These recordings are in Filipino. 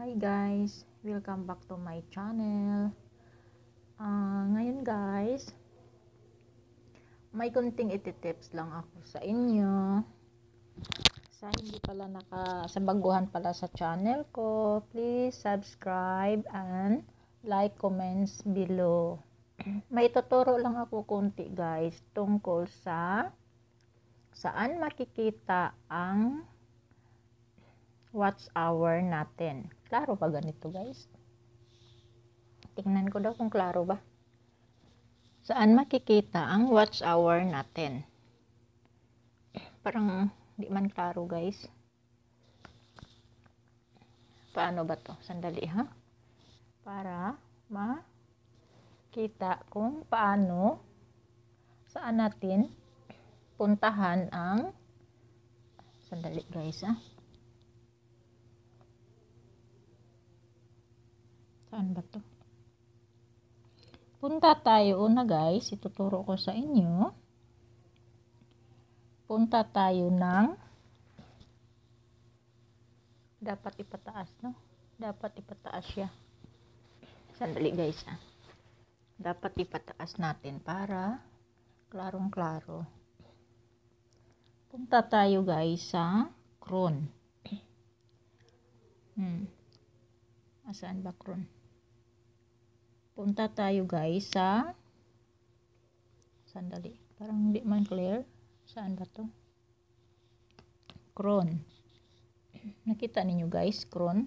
Hi guys! Welcome back to my channel. Uh, ngayon guys, may kunting ititips lang ako sa inyo. Sa hindi pala naka, sa baguhan pala sa channel ko, please subscribe and like comments below. may tuturo lang ako kunti guys tungkol sa saan makikita ang watch hour natin. Klaro pa ganito guys? Tingnan ko daw kung klaro ba. Saan makikita ang watch hour natin? Parang di man klaro guys. Paano ba to? Sandali ha. Para makita kung paano saan natin puntahan ang sandali guys ha? Saan ba to? Punta tayo una guys. Ituturo ko sa inyo. Punta tayo ng dapat ipataas no? Dapat ipataas siya. Sandali guys ah. Dapat ipataas natin para klarong-klaro. Punta tayo guys sa crown. Hmm. Asaan ba crown? punta tayo guys sa sandali parang hindi man clear saan ba to cron nakita ninyo guys cron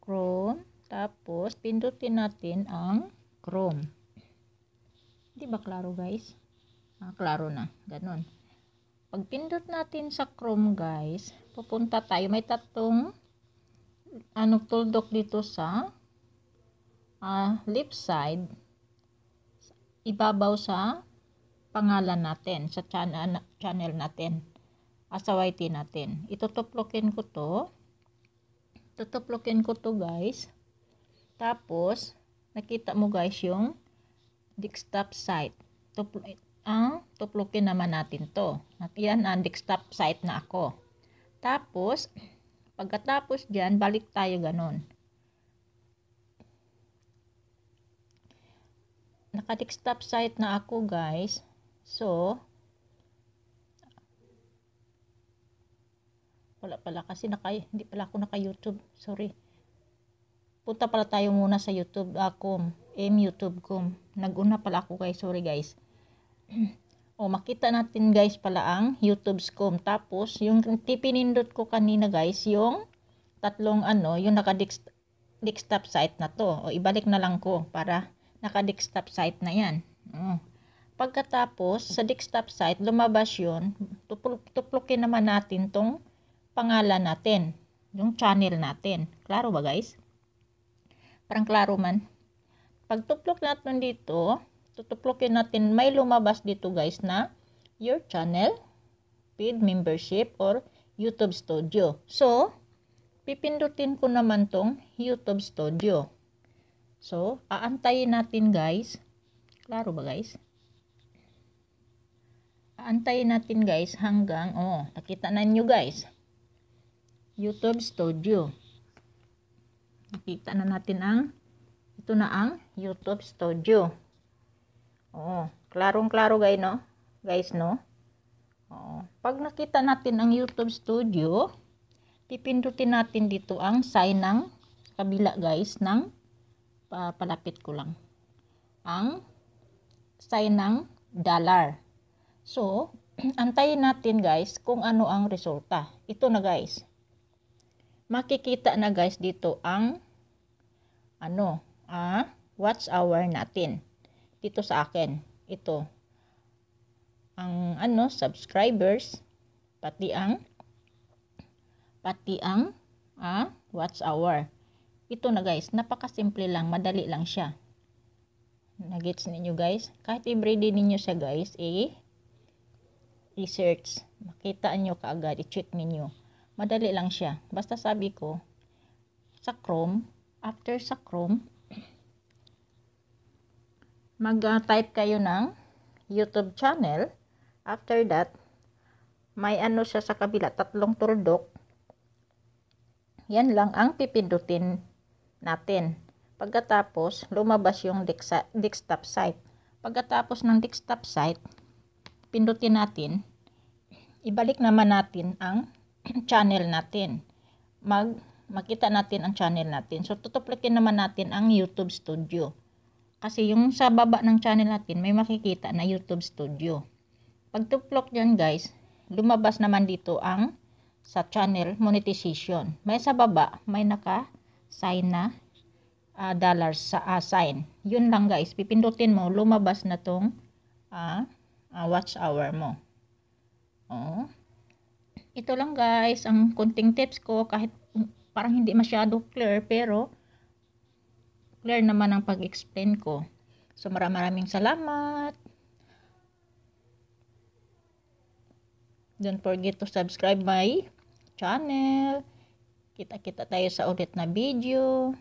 chrome tapos pindutin natin ang chrome di ba klaro guys ah, klaro na ganun pag pindot natin sa chrome guys pupunta tayo may tatong ano tuldok dito sa uh, left side, ibabaw sa pangalan natin, sa channel, natin sa YT natin. Itutuplokin ko to. Tutuplokin ko to guys. Tapos, nakita mo guys yung desktop site. Tuplo, ang ah, tuplokin naman natin to. At yan ang ah, desktop site na ako. Tapos, pagkatapos dyan, balik tayo ganon Naka-desktop site na ako guys. So, wala pala kasi naka, hindi pala ako naka-YouTube. Sorry. Punta pala tayo muna sa YouTube acom, ah, m YouTube com. Naguna pala ako guys, sorry guys. o makita natin guys pala ang YouTube's com. Tapos yung tipinindot ko kanina guys, yung tatlong ano, yung naka-desktop site na to. O ibalik na lang ko para naka desktop site na yan. Oh. Pagkatapos, sa desktop site, lumabas yun, tuplukin naman natin tong pangalan natin, yung channel natin. Klaro ba guys? Parang klaro man. Pag tuplok natin dito, tutuplokin natin, may lumabas dito guys na your channel, paid membership, or YouTube Studio. So, pipindutin ko naman tong YouTube Studio. So, aantayin natin guys. Klaro ba guys? Aantayin natin guys hanggang, oh, nakita na nyo guys. YouTube Studio. Nakita na natin ang, ito na ang YouTube Studio. oh, klarong-klaro guys, no? Guys, no? Oh, pag nakita natin ang YouTube Studio, pipindutin natin dito ang sign ng kabila guys ng Ah, palapit ko lang, ang sign ng dollar. So, antayin natin guys kung ano ang resulta. Ito na guys. Makikita na guys dito ang ano, ah, uh, watch hour natin. Dito sa akin. Ito. Ang ano, subscribers. Pati ang pati ang ah, uh, watch hour. Ito na guys, napakasimple lang, madali lang siya. Nagets ninyo guys? Kahit i-ready ninyo siya guys, eh, i-search. Makita nyo kaagad, i-check ninyo. Madali lang siya. Basta sabi ko, sa Chrome, after sa Chrome, mag-type kayo ng YouTube channel. After that, may ano siya sa kabila, tatlong turdok. Yan lang ang pipindutin natin. Pagkatapos, lumabas yung desktop site. Pagkatapos ng desktop site, pindutin natin, ibalik naman natin ang channel natin. Mag, makita natin ang channel natin. So, tutuplikin naman natin ang YouTube Studio. Kasi yung sa baba ng channel natin, may makikita na YouTube Studio. Pag tuplok dyan guys, lumabas naman dito ang sa channel monetization. May sa baba, may naka sign na uh, ah, dollars sa uh, sign. Yun lang guys, pipindutin mo, lumabas na tong uh, uh, watch hour mo. Oh. Ito lang guys, ang konting tips ko kahit mm, parang hindi masyado clear pero clear naman ang pag-explain ko. So maraming maraming salamat. Don't forget to subscribe my channel. Kita-kita tayo sa ulit na video.